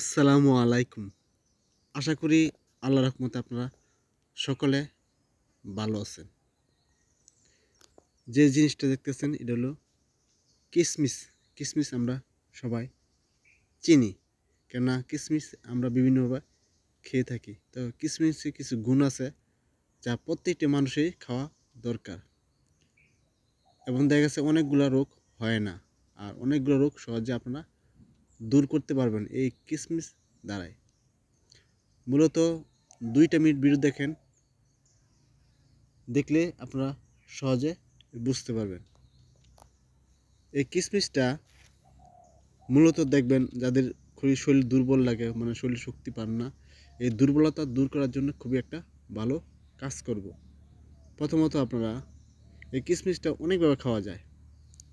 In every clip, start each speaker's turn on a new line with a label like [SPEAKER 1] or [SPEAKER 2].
[SPEAKER 1] আসসালামু আলাইকুম আশা করি আল্লাহ রহমতে আপনারা সকলে ভালো আছেন যে জিনিসটা দেখতেছেন এটা হলো কিসমিস কিসমিস আমরা সবাই চিনি কেননা কিসমিস আমরা বিভিন্নভাবে খেয়ে থাকি তো কিসমিসে কিছু গুণ আছে যা প্রত্যেকটি মানুষই খাওয়া দরকার এবং দেখা গেছে অনেকগুলো রোগ হয় না আর অনেকগুলো রোগ সহজে আপনারা দূর করতে পারবেন এই কিসমিস দ্বারাই মূলত দুইটা মিনিট ভিডিও দেখেন দেখলে আপনারা সহজে বুঝতে পারবেন এই কিসমিসটা মূলত দেখবেন যাদের খুবই শরীর দুর্বল লাগে মানে শরীর শক্তি পান না এই দুর্বলতা দূর করার জন্য খুবই একটা ভালো কাজ করব। প্রথমত আপনারা এই কিসমিসটা অনেকভাবে খাওয়া যায়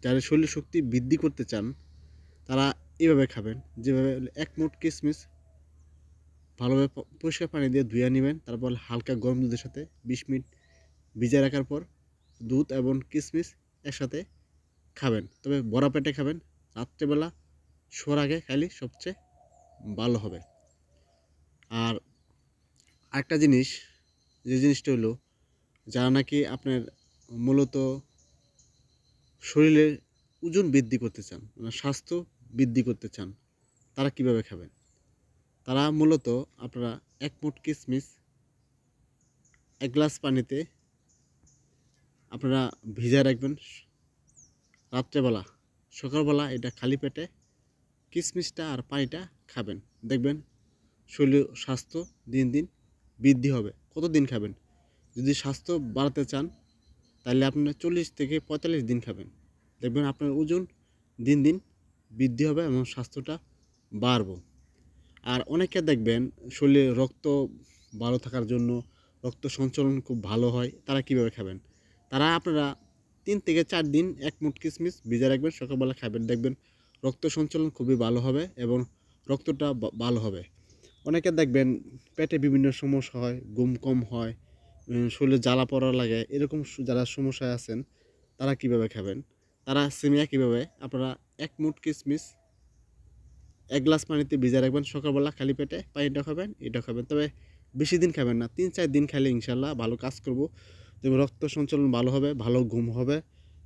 [SPEAKER 1] যারা শরীর শক্তি বৃদ্ধি করতে চান তারা এভাবে খাবেন যেভাবে এক মুঠ কিশমিস ভালোভাবে পরিষ্কার পানি দিয়ে ধুয়ে নেবেন তারপর হালকা গরম দুধের সাথে বিশ মিনিট ভিজে রাখার পর দুধ এবং কিশমিস একসাথে খাবেন তবে বড়া পেটে খাবেন রাত্রেবেলা শোয়ার আগে খাইলে সবচেয়ে ভালো হবে আর একটা জিনিস যে জিনিসটা হলো যারা নাকি আপনার মূলত শরীরের ওজন বৃদ্ধি করতে চান মানে স্বাস্থ্য বৃদ্ধি করতে চান তারা কিভাবে খাবেন তারা মূলত আপনারা এক মুট কিসমিস এক গ্লাস পানিতে আপনারা ভিজা রাখবেন রাত্রেবেলা সকালবেলা এটা খালি পেটে কিসমিসটা আর পানিটা খাবেন দেখবেন শরীর স্বাস্থ্য দিন দিন বৃদ্ধি হবে কত দিন খাবেন যদি স্বাস্থ্য বাড়াতে চান তাহলে আপনার চল্লিশ থেকে পঁয়তাল্লিশ দিন খাবেন দেখবেন আপনার ওজন দিন দিন বৃদ্ধি হবে এবং স্বাস্থ্যটা বাড়বো আর অনেকে দেখবেন শরীরে রক্ত ভালো থাকার জন্য রক্ত সঞ্চালন খুব ভালো হয় তারা কিভাবে খাবেন তারা আপনারা তিন থেকে চার দিন এক মুঠ কিশমিশ ভিজে রাখবেন সকালবেলা খাবেন দেখবেন রক্ত সঞ্চালন খুবই ভালো হবে এবং রক্তটা ভালো হবে অনেকে দেখবেন পেটে বিভিন্ন সমস্যা হয় ঘুম কম হয় শরীরে জ্বালা পড়া লাগে এরকম যারা সমস্যায় আছেন তারা কিভাবে খাবেন তারা সিমিয়া কীভাবে আপনারা এক মুট কিশমিশ এক গ্লাস পানিতে ভিজে রাখবেন সকালবেলা খালি পেটে পানিটা খাবেন এটা খাবেন তবে বেশি দিন খাবেন না তিন চার দিন খাইলে ইনশাল্লাহ ভালো কাজ করবো তবে রক্ত সঞ্চালন ভালো হবে ভালো ঘুম হবে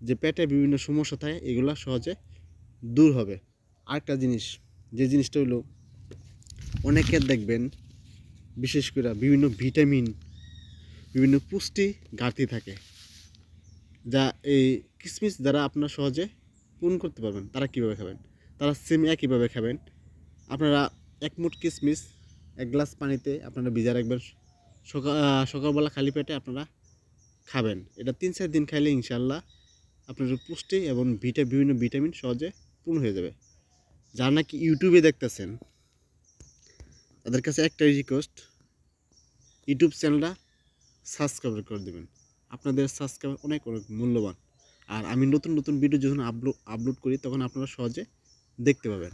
[SPEAKER 1] যে পেটে বিভিন্ন সমস্যা থাকে এগুলো সহজে দূর হবে আরেকটা জিনিস যে জিনিসটা হলো অনেকের দেখবেন বিশেষ করে বিভিন্ন ভিটামিন বিভিন্ন পুষ্টি ঘাটতি থাকে যা এই কিসমিস যারা আপনার সহজে পূরণ করতে পারবেন তারা কিভাবে খাবেন তারা সেম একইভাবে খাবেন আপনারা এক মুঠ কিসমিস এক গ্লাস পানিতে আপনারা ভিজা রাখবেন সকাল সকালবেলা খালি পেটে আপনারা খাবেন এটা তিন চার দিন খাইলে ইনশাল্লাহ আপনার পুষ্টি এবং ভিটা বিভিন্ন ভিটামিন সহজে পূর্ণ হয়ে যাবে যারা নাকি ইউটিউবে দেখতেছেন তাদের কাছে একটাই রিকোয়েস্ট ইউটিউব চ্যানেলটা সাবস্ক্রাইব করে দেবেন আপনাদের সাবস্ক্রাইব অনেক অনেক মূল্যবান আর আমি নতুন নতুন ভিডিও যখন আপলোড আপলোড করি তখন আপনারা সহজে দেখতে পাবেন